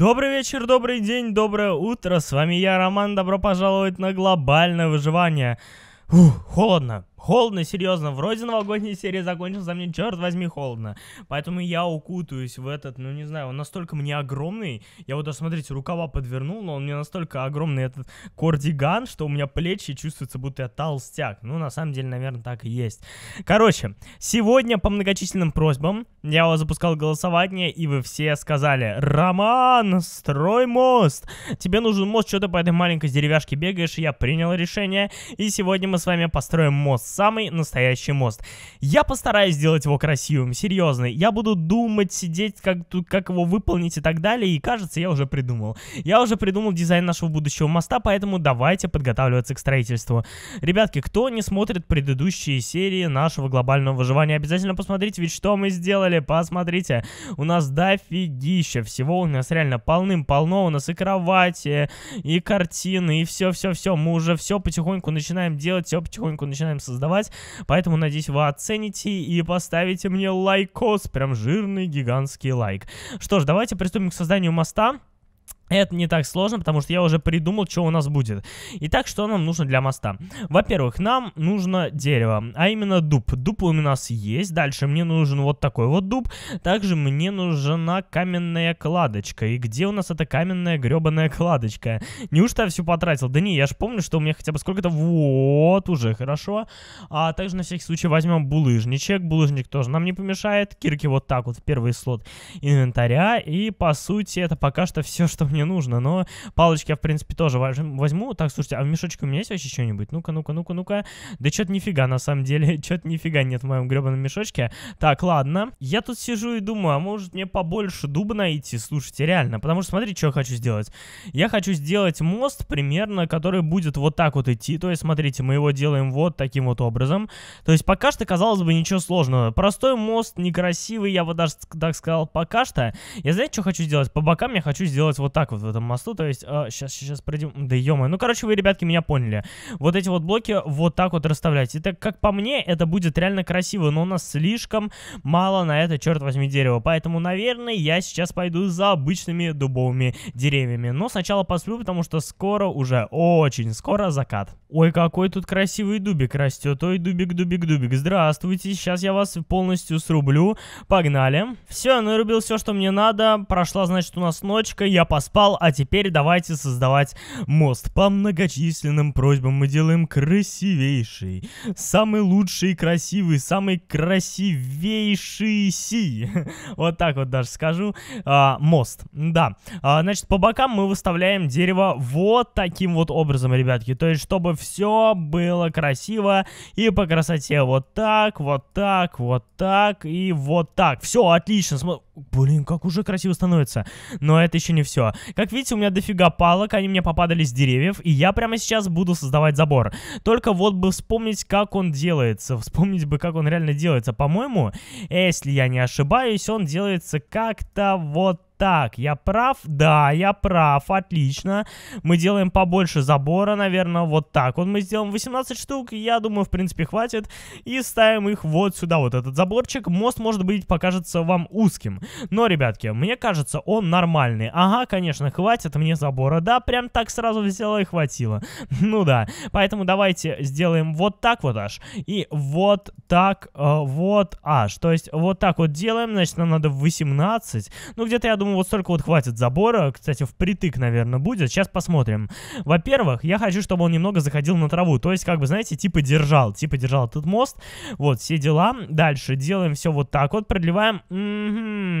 Добрый вечер, добрый день, доброе утро. С вами я, Роман. Добро пожаловать на глобальное выживание. Ух, холодно. Холодно, серьезно, вроде новогодняя серия закончилась, за мне, черт возьми, холодно. Поэтому я укутаюсь в этот, ну не знаю, он настолько мне огромный. Я вот даже, смотрите, рукава подвернул, но он мне настолько огромный этот кордиган, что у меня плечи чувствуются, будто я толстяк. Ну, на самом деле, наверное, так и есть. Короче, сегодня по многочисленным просьбам я запускал голосование, и вы все сказали, Роман, строй мост! Тебе нужен мост, что ты по этой маленькой деревяшке бегаешь, и я принял решение, и сегодня мы с вами построим мост самый настоящий мост. Я постараюсь сделать его красивым, серьезно. Я буду думать, сидеть, как, тут, как его выполнить и так далее, и кажется, я уже придумал. Я уже придумал дизайн нашего будущего моста, поэтому давайте подготавливаться к строительству. Ребятки, кто не смотрит предыдущие серии нашего глобального выживания, обязательно посмотрите, ведь что мы сделали, посмотрите. У нас дофигища всего, у нас реально полным-полно, у нас и кровати, и картины, и все-все-все. Мы уже все потихоньку начинаем делать, все потихоньку начинаем создавать создавать. Поэтому, надеюсь, вы оцените и поставите мне лайкос. Прям жирный гигантский лайк. Что ж, давайте приступим к созданию моста. Это не так сложно, потому что я уже придумал, что у нас будет. Итак, что нам нужно для моста? Во-первых, нам нужно дерево, а именно дуб. Дуб у нас есть. Дальше мне нужен вот такой вот дуб. Также мне нужна каменная кладочка. И где у нас эта каменная гребаная кладочка? Неужто я все потратил? Да не, я же помню, что у меня хотя бы сколько-то... Вот, уже хорошо. А также на всякий случай возьмем булыжничек. Булыжник тоже нам не помешает. Кирки вот так вот в первый слот инвентаря. И, по сути, это пока что все, что мне не нужно, но палочки я, в принципе, тоже возьму. Так, слушайте, а в мешочке у меня есть вообще что-нибудь? Ну-ка, ну-ка, ну-ка, ну-ка. Да что-то нифига, на самом деле, что-то нифига нет в моем гребаном мешочке. Так, ладно. Я тут сижу и думаю, а может мне побольше дуба найти? Слушайте, реально, потому что смотрите, что я хочу сделать. Я хочу сделать мост примерно, который будет вот так вот идти. То есть, смотрите, мы его делаем вот таким вот образом. То есть, пока что, казалось бы, ничего сложного. Простой мост, некрасивый, я бы даже так сказал, пока что. Я знаете, что хочу сделать? По бокам я хочу сделать вот так так вот в этом мосту, то есть, а, сейчас, сейчас пройдем, да ё ну, короче, вы, ребятки, меня поняли. Вот эти вот блоки вот так вот расставлять. Это, как по мне, это будет реально красиво, но у нас слишком мало на это, черт возьми, дерева, поэтому, наверное, я сейчас пойду за обычными дубовыми деревьями. Но сначала посплю, потому что скоро уже, очень скоро закат. Ой, какой тут красивый дубик растет. Ой, дубик, дубик, дубик. Здравствуйте, сейчас я вас полностью срублю. Погнали. Все, нарубил все, что мне надо. Прошла, значит, у нас ночка, я поспал попал, а теперь давайте создавать мост. По многочисленным просьбам мы делаем красивейший, самый лучший, красивый, самый красивейший си. Вот так вот даже скажу. А, мост, да. А, значит, по бокам мы выставляем дерево вот таким вот образом, ребятки. То есть, чтобы все было красиво и по красоте. Вот так, вот так, вот так и вот так. Все, отлично. Смотри. Блин, как уже красиво становится. Но это еще не все. Как видите, у меня дофига палок, они мне попадали с деревьев, и я прямо сейчас буду создавать забор. Только вот бы вспомнить, как он делается. Вспомнить бы, как он реально делается. По-моему, если я не ошибаюсь, он делается как-то вот так, я прав? Да, я прав, отлично. Мы делаем побольше забора, наверное, вот так вот мы сделаем 18 штук, я думаю, в принципе, хватит. И ставим их вот сюда, вот этот заборчик. Мост, может быть, покажется вам узким. Но, ребятки, мне кажется, он нормальный. Ага, конечно, хватит мне забора. Да, прям так сразу взяла и хватило. Ну да, поэтому давайте сделаем вот так вот аж. И вот так э, вот аж. То есть вот так вот делаем, значит, нам надо 18. Ну, где-то, я думаю, думаю, вот столько вот хватит забора. Кстати, впритык, наверное, будет. Сейчас посмотрим. Во-первых, я хочу, чтобы он немного заходил на траву. То есть, как бы, знаете, типа держал. Типа держал этот мост. Вот, все дела. Дальше делаем все вот так вот. Продлеваем. М -м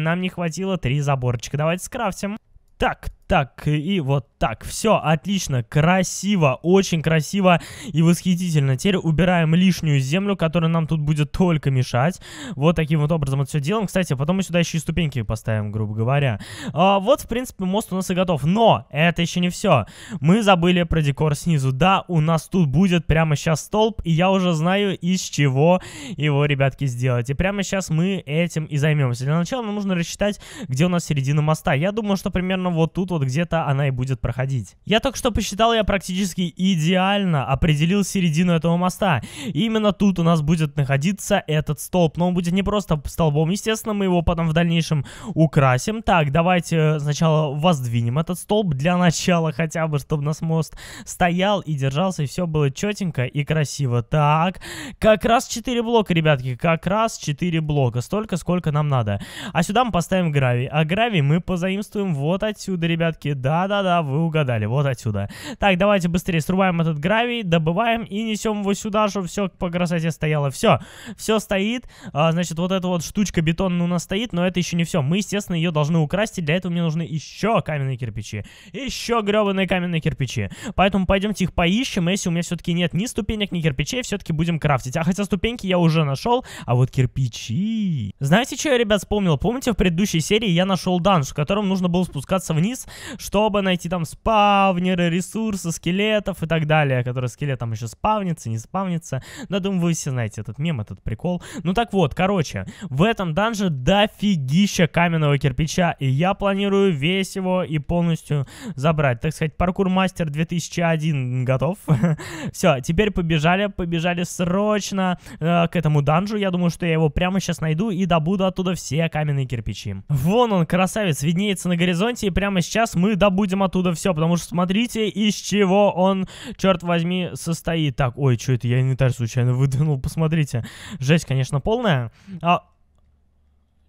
-м, нам не хватило три заборочка. Давайте скрафтим. Так, так и вот так. Все, отлично, красиво, очень красиво и восхитительно. Теперь убираем лишнюю землю, которая нам тут будет только мешать. Вот таким вот образом это все делаем. Кстати, потом мы сюда еще и ступеньки поставим, грубо говоря. А, вот, в принципе, мост у нас и готов. Но это еще не все. Мы забыли про декор снизу. Да, у нас тут будет прямо сейчас столб, и я уже знаю, из чего его, ребятки, сделать. И прямо сейчас мы этим и займемся. Для начала нам нужно рассчитать, где у нас середина моста. Я думаю, что примерно вот тут вот вот где-то она и будет проходить. Я только что посчитал, я практически идеально определил середину этого моста. И именно тут у нас будет находиться этот столб. Но он будет не просто столбом, естественно, мы его потом в дальнейшем украсим. Так, давайте сначала воздвинем этот столб для начала хотя бы, чтобы нас мост стоял и держался, и все было четенько и красиво. Так, как раз 4 блока, ребятки, как раз 4 блока. Столько, сколько нам надо. А сюда мы поставим гравий. А гравий мы позаимствуем вот отсюда, ребят ребятки. Да-да-да, вы угадали. Вот отсюда. Так, давайте быстрее срубаем этот гравий, добываем и несем его сюда, чтобы все по красоте стояло. Все, все стоит. А, значит, вот эта вот штучка бетонная у нас стоит, но это еще не все. Мы, естественно, ее должны украсить. для этого мне нужны еще каменные кирпичи. Еще гребаные каменные кирпичи. Поэтому пойдемте их поищем. А если у меня все-таки нет ни ступенек, ни кирпичей, все-таки будем крафтить. А хотя ступеньки я уже нашел, а вот кирпичи... Знаете, что я, ребят, вспомнил? Помните, в предыдущей серии я нашел данж, в котором нужно было спускаться вниз чтобы найти там спавнеры, ресурсы, скелетов и так далее, которые скелет там еще спавнится, не спавнится. Да, думаю, вы все знаете этот мем, этот прикол. Ну так вот, короче, в этом данже дофигища каменного кирпича, и я планирую весь его и полностью забрать. Так сказать, паркур мастер 2001 готов. Все, теперь побежали, побежали срочно э, к этому данжу. Я думаю, что я его прямо сейчас найду и добуду оттуда все каменные кирпичи. Вон он, красавец, виднеется на горизонте, и прямо сейчас сейчас мы добудем оттуда все, потому что смотрите, из чего он, черт возьми, состоит. Так, ой, что это, я инвентарь случайно выдвинул, посмотрите. Жесть, конечно, полная. А...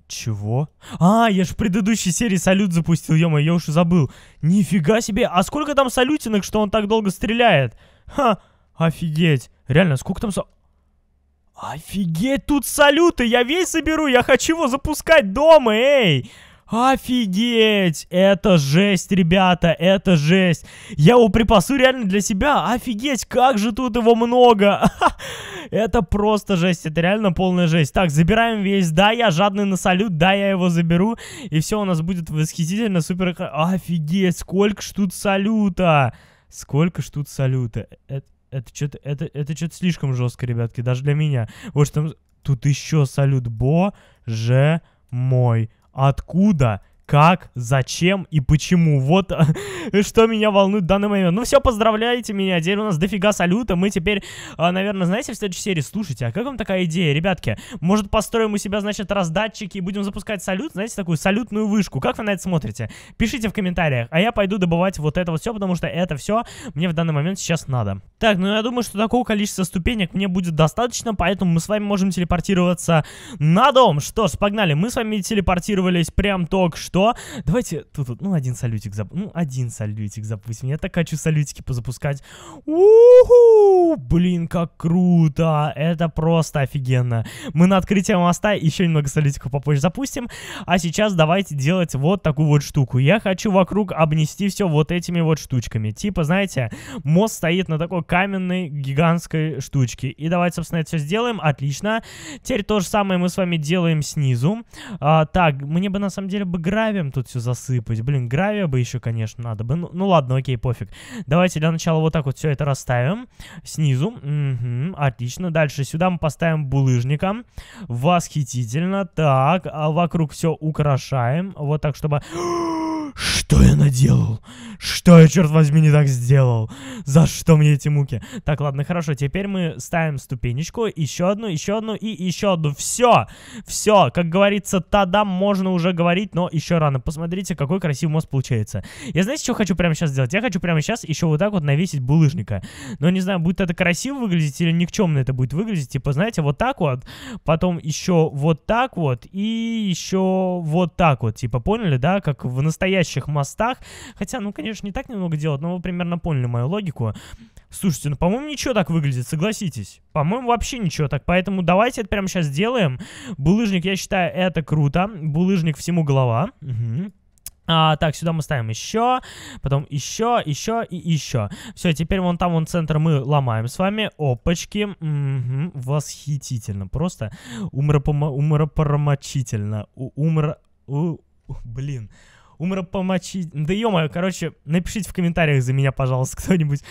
Чего? А, я же в предыдущей серии салют запустил, ё я уж и забыл. Нифига себе, а сколько там салютинок, что он так долго стреляет? Ха, офигеть. Реально, сколько там... со? Офигеть, тут салюты, я весь соберу, я хочу его запускать дома, эй! Офигеть! Это жесть, ребята, это жесть. Я его припасу реально для себя. Офигеть, как же тут его много. Это просто жесть, это реально полная жесть. Так, забираем весь. Да, я жадный на салют, да, я его заберу. И все у нас будет восхитительно супер... Офигеть, сколько ж тут салюта. Сколько ж тут салюта. Э, э, это... что-то это, это что слишком жестко, ребятки, даже для меня. Вот что там... Тут еще салют. Боже мой откуда как, зачем и почему. Вот э, что меня волнует в данный момент. Ну все, поздравляйте меня, теперь у нас дофига салюта. Мы теперь, а, наверное, знаете, в следующей серии, слушайте, а как вам такая идея, ребятки? Может, построим у себя, значит, раздатчики и будем запускать салют, знаете, такую салютную вышку. Как вы на это смотрите? Пишите в комментариях, а я пойду добывать вот это вот все, потому что это все мне в данный момент сейчас надо. Так, ну я думаю, что такого количества ступенек мне будет достаточно, поэтому мы с вами можем телепортироваться на дом. Что ж, погнали, мы с вами телепортировались прям только что что? Давайте тут, ну, один салютик запустим. Ну, один салютик запустим. Я так хочу салютики позапускать. Уху! Блин, как круто! Это просто офигенно. Мы на открытие моста еще немного салютиков попозже запустим. А сейчас давайте делать вот такую вот штуку. Я хочу вокруг обнести все вот этими вот штучками. Типа, знаете, мост стоит на такой каменной гигантской штучке. И давайте, собственно, это все сделаем. Отлично. Теперь то же самое мы с вами делаем снизу. А, так, мне бы на самом деле бы гравий гравием тут все засыпать. Блин, гравия бы еще, конечно, надо бы. Ну, ну ладно, окей, пофиг. Давайте для начала вот так вот все это расставим. Снизу. Угу, отлично. Дальше сюда мы поставим булыжника. Восхитительно. Так, а вокруг все украшаем. Вот так, чтобы... Что я наделал? Что я, черт возьми, не так сделал? За что мне эти муки? Так, ладно, хорошо, теперь мы ставим ступенечку, еще одну, еще одну и еще одну. Все, все, как говорится, тогда можно уже говорить, но еще рано. Посмотрите, какой красивый мост получается. Я знаете, что хочу прямо сейчас сделать? Я хочу прямо сейчас еще вот так вот навесить булыжника. Но не знаю, будет это красиво выглядеть или никчемно это будет выглядеть. Типа, знаете, вот так вот, потом еще вот так вот и еще вот так вот. Типа, поняли, да, как в настоящих мостах. Хотя, ну, конечно, не так немного делать, но вы примерно поняли мою логику. Слушайте, ну, по-моему, ничего так выглядит, согласитесь. По-моему, вообще ничего так. Поэтому давайте это прямо сейчас сделаем. Булыжник, я считаю, это круто. Булыжник всему голова. Угу. А, так, сюда мы ставим еще, потом еще, еще и еще. Все, теперь вон там, вон центр мы ломаем с вами. Опачки. Угу, восхитительно. Просто умропома, умропромочительно. У, умр... У, блин умропомочить... Да ё короче, напишите в комментариях за меня, пожалуйста, кто-нибудь.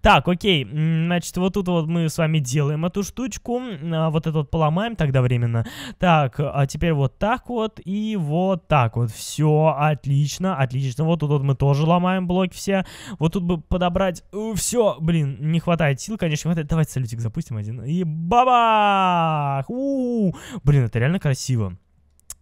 Так, окей, значит, вот тут вот мы с вами делаем эту штучку, а вот этот поломаем тогда временно. Так, а теперь вот так вот и вот так вот, все отлично, отлично. Вот тут вот мы тоже ломаем блоки все, вот тут бы подобрать... Э, все, блин, не хватает сил, конечно, не хватает. Давайте салютик запустим один, и бабах! Блин, это реально красиво.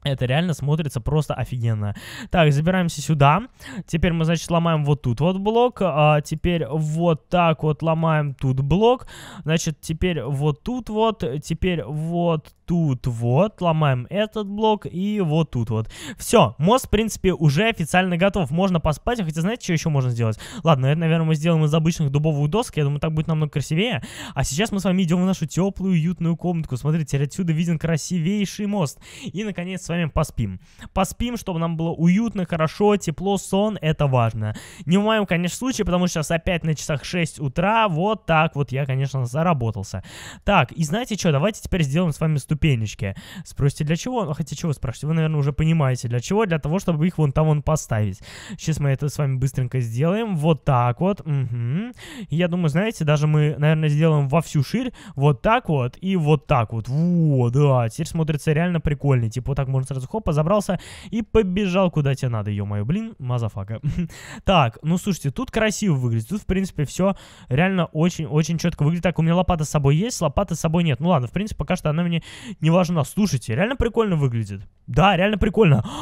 Это реально смотрится просто офигенно. Так, забираемся сюда. Теперь мы, значит, ломаем вот тут вот блок. А теперь вот так вот ломаем тут блок. Значит, теперь вот тут вот. Теперь вот тут вот, ломаем этот блок и вот тут вот. Все, мост, в принципе, уже официально готов. Можно поспать, хотя знаете, что еще можно сделать? Ладно, это, наверное, мы сделаем из обычных дубовых досок, я думаю, так будет намного красивее. А сейчас мы с вами идем в нашу теплую, уютную комнатку. Смотрите, отсюда виден красивейший мост. И, наконец, с вами поспим. Поспим, чтобы нам было уютно, хорошо, тепло, сон, это важно. Не в моем, конечно, случае, потому что сейчас опять на часах 6 утра, вот так вот я, конечно, заработался. Так, и знаете что, давайте теперь сделаем с вами ступень ступенечки. Спросите, для чего? Ну, хотя чего спрашиваете? Вы, наверное, уже понимаете, для чего? Для того, чтобы их вон там вон поставить. Сейчас мы это с вами быстренько сделаем. Вот так вот. Угу. Я думаю, знаете, даже мы, наверное, сделаем во всю ширь. Вот так вот и вот так вот. Во, да, теперь смотрится реально прикольно, Типа вот так можно сразу хопа, забрался и побежал куда тебе надо, ё-моё, блин, мазафака. так, ну слушайте, тут красиво выглядит. Тут, в принципе, все реально очень-очень четко выглядит. Так, у меня лопата с собой есть, лопаты с собой нет. Ну ладно, в принципе, пока что она мне не важна. Слушайте, реально прикольно выглядит. Да, реально прикольно.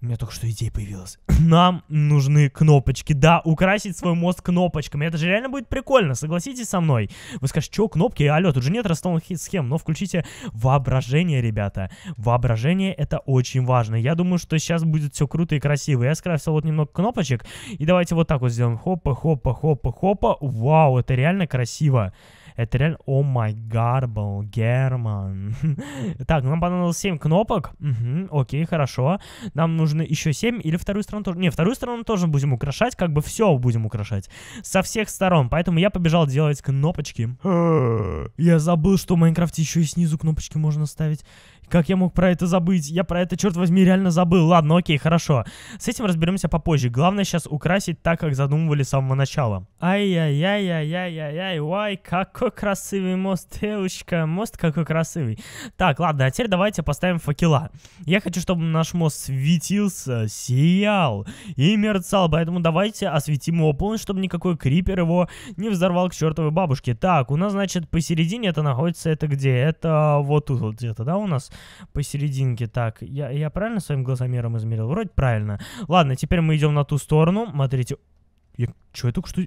У меня только что идея появилась. Нам нужны кнопочки. Да, украсить свой мост кнопочками. Это же реально будет прикольно, согласитесь со мной. Вы скажете, что кнопки? Э, алло, тут же нет расставленных схем. Но включите воображение, ребята. Воображение это очень важно. Я думаю, что сейчас будет все круто и красиво. Я скрасил вот немного кнопочек. И давайте вот так вот сделаем. Хопа, хопа, хопа, хопа. Вау, это реально красиво. Это реально... О май гарбл, Герман. Так, ну, нам понадобилось 7 кнопок. Угу, окей, хорошо. Нам нужно еще 7 или вторую сторону тоже... Не, вторую сторону тоже будем украшать, как бы все будем украшать. Со всех сторон. Поэтому я побежал делать кнопочки. я забыл, что в Майнкрафте еще и снизу кнопочки можно ставить. Как я мог про это забыть? Я про это, черт возьми, реально забыл. Ладно, окей, хорошо. С этим разберемся попозже. Главное сейчас украсить так, как задумывали с самого начала. Ай-яй-яй-яй-яй-яй-яй, ой, какой красивый мост, девочка. Мост какой красивый. Так, ладно, а теперь давайте поставим факела. Я хочу, чтобы наш мост светился, сиял и мерцал, поэтому давайте осветим его полностью, чтобы никакой крипер его не взорвал к чертовой бабушке. Так, у нас, значит, посередине это находится, это где? Это вот тут вот где-то, да, у нас? посерединке. Так, я, я правильно своим глазомером измерил? Вроде правильно. Ладно, теперь мы идем на ту сторону. Смотрите. Я... Чё я только что...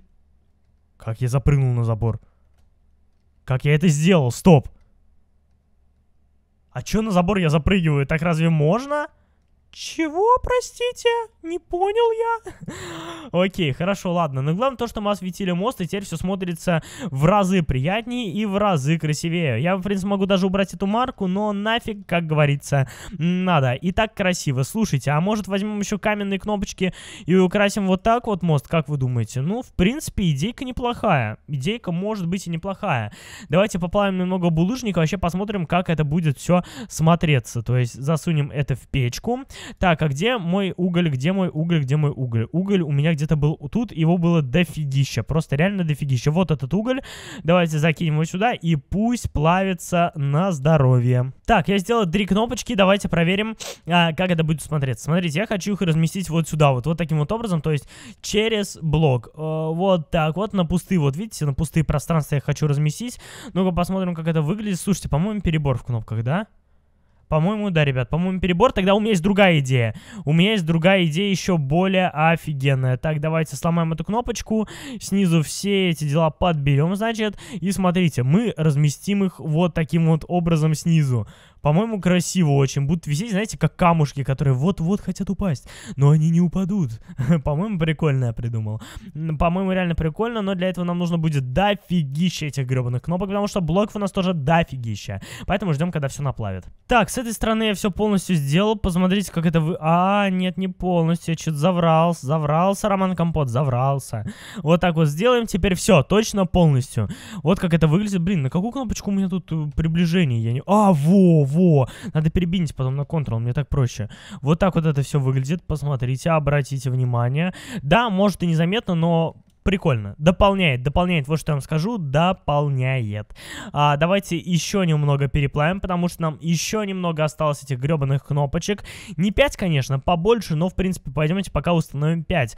Как я запрыгнул на забор? Как я это сделал? Стоп! А чё на забор я запрыгиваю? Так разве можно? Можно? Чего, простите? Не понял я. Окей, хорошо, ладно. Но главное то, что мы осветили мост, и теперь все смотрится в разы приятнее и в разы красивее. Я, в принципе, могу даже убрать эту марку, но нафиг, как говорится, надо. И так красиво. Слушайте, а может возьмем еще каменные кнопочки и украсим вот так вот мост, как вы думаете? Ну, в принципе, идейка неплохая. Идейка может быть и неплохая. Давайте поплавим немного булыжника, вообще посмотрим, как это будет все смотреться. То есть засунем это в печку. Так, а где мой уголь, где мой уголь, где мой уголь? Уголь у меня где-то был тут, его было дофигища, просто реально дофигища. Вот этот уголь, давайте закинем его сюда, и пусть плавится на здоровье. Так, я сделал три кнопочки, давайте проверим, а, как это будет смотреться. Смотрите, я хочу их разместить вот сюда, вот, вот таким вот образом, то есть через блок. Э, вот так вот, на пустые, вот видите, на пустые пространства я хочу разместить. Ну-ка посмотрим, как это выглядит. Слушайте, по-моему, перебор в кнопках, да? По-моему, да, ребят, по-моему, перебор. Тогда у меня есть другая идея. У меня есть другая идея еще более офигенная. Так, давайте сломаем эту кнопочку. Снизу все эти дела подберем, значит. И смотрите, мы разместим их вот таким вот образом снизу. По-моему, красиво очень. Будут висеть, знаете, как камушки, которые вот-вот хотят упасть. Но они не упадут. По-моему, прикольно я придумал. По-моему, реально прикольно, но для этого нам нужно будет дофигища этих гребаных кнопок, потому что блоков у нас тоже дофигища. Поэтому ждем, когда все наплавит. Так, с этой стороны я все полностью сделал. Посмотрите, как это вы... А, нет, не полностью. Я что-то заврался. Заврался, Роман Компот, заврался. Вот так вот сделаем. Теперь все, точно полностью. Вот как это выглядит. Блин, на какую кнопочку у меня тут э, приближение? Я не... А, во, во, надо перебинить потом на Ctrl, мне так проще. Вот так вот это все выглядит, посмотрите, обратите внимание. Да, может и незаметно, но прикольно. Дополняет, дополняет, вот что я вам скажу, дополняет. А, давайте еще немного переплавим, потому что нам еще немного осталось этих гребаных кнопочек. Не 5, конечно, побольше, но в принципе пойдемте пока установим 5.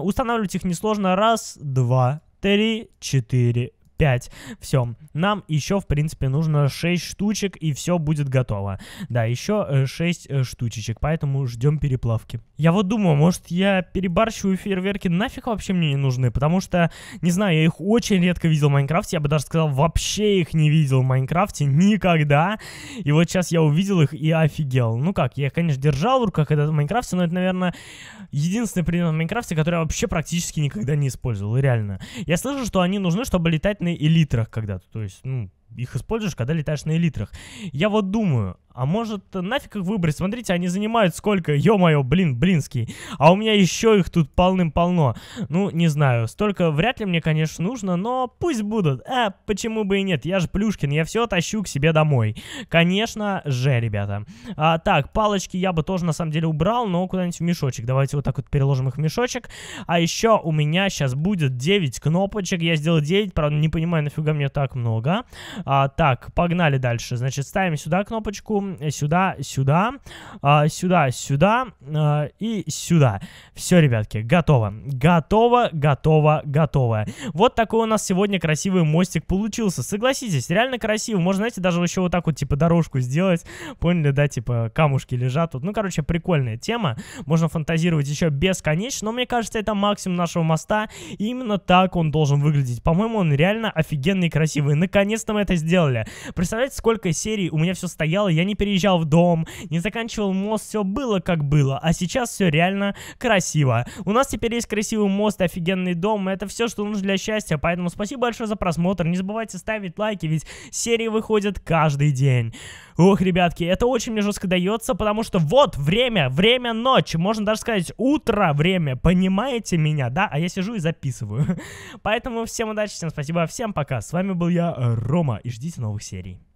Устанавливать их несложно. Раз, два, три, четыре, 5. Все. Нам еще, в принципе, нужно 6 штучек, и все будет готово. Да, еще э, 6 э, штучечек, поэтому ждем переплавки. Я вот думаю, может, я перебарщиваю фейерверки, нафиг вообще мне не нужны, потому что, не знаю, я их очень редко видел в Майнкрафте, я бы даже сказал, вообще их не видел в Майнкрафте никогда. И вот сейчас я увидел их и офигел. Ну как, я конечно, держал в руках этот в Майнкрафте, но это, наверное, единственный предмет в Майнкрафте, который я вообще практически никогда не использовал, реально. Я слышал, что они нужны, чтобы летать на элитрах когда-то. То есть, ну, их используешь, когда летаешь на элитрах. Я вот думаю, а может, нафиг их выбрать? Смотрите, они занимают сколько? Ё-моё, блин, блинский. А у меня еще их тут полным-полно. Ну, не знаю, столько вряд ли мне, конечно, нужно, но пусть будут. А, почему бы и нет? Я же Плюшкин, я все тащу к себе домой. Конечно же, ребята. А, так, палочки я бы тоже, на самом деле, убрал, но куда-нибудь в мешочек. Давайте вот так вот переложим их в мешочек. А еще у меня сейчас будет 9 кнопочек. Я сделал 9, правда, не понимаю, нафига мне так много. А, так, погнали дальше. Значит, ставим сюда кнопочку сюда, сюда, а, сюда, сюда а, и сюда. Все, ребятки, готово. Готово, готово, готово. Вот такой у нас сегодня красивый мостик получился. Согласитесь, реально красиво. Можно, знаете, даже еще вот так вот, типа, дорожку сделать. Поняли, да, типа, камушки лежат тут. Ну, короче, прикольная тема. Можно фантазировать еще бесконечно, но мне кажется, это максимум нашего моста. И именно так он должен выглядеть. По-моему, он реально офигенный и красивый. Наконец-то мы это сделали. Представляете, сколько серий у меня все стояло, я не не переезжал в дом, не заканчивал мост, все было как было, а сейчас все реально красиво. У нас теперь есть красивый мост, офигенный дом, это все, что нужно для счастья, поэтому спасибо большое за просмотр, не забывайте ставить лайки, ведь серии выходят каждый день. Ох, ребятки, это очень мне жестко дается, потому что вот время, время ночи, можно даже сказать утро время, понимаете меня, да? А я сижу и записываю. Поэтому всем удачи, всем спасибо, всем пока. С вами был я, Рома, и ждите новых серий.